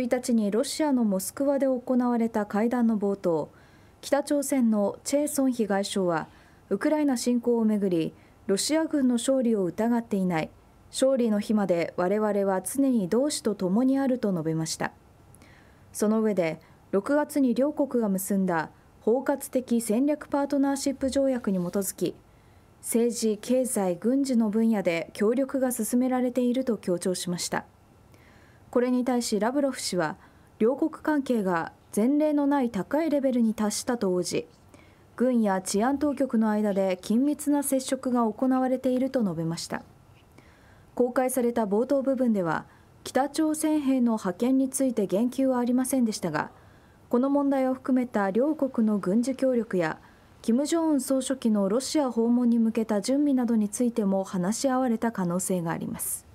1日にロシアのモスクワで行われた会談の冒頭、北朝鮮のチェ・ソンヒ外相は、ウクライナ侵攻をめぐり、ロシア軍の勝利を疑っていない、勝利の日まで我々は常に同志と共にあると述べました。その上で、6月に両国が結んだ包括的戦略パートナーシップ条約に基づき、政治、経済、軍事の分野で協力が進められていると強調しました。これに対しラブロフ氏は両国関係が前例のない高いレベルに達したと応じ軍や治安当局の間で緊密な接触が行われていると述べました公開された冒頭部分では北朝鮮兵の派遣について言及はありませんでしたがこの問題を含めた両国の軍事協力や金正恩総書記のロシア訪問に向けた準備などについても話し合われた可能性があります。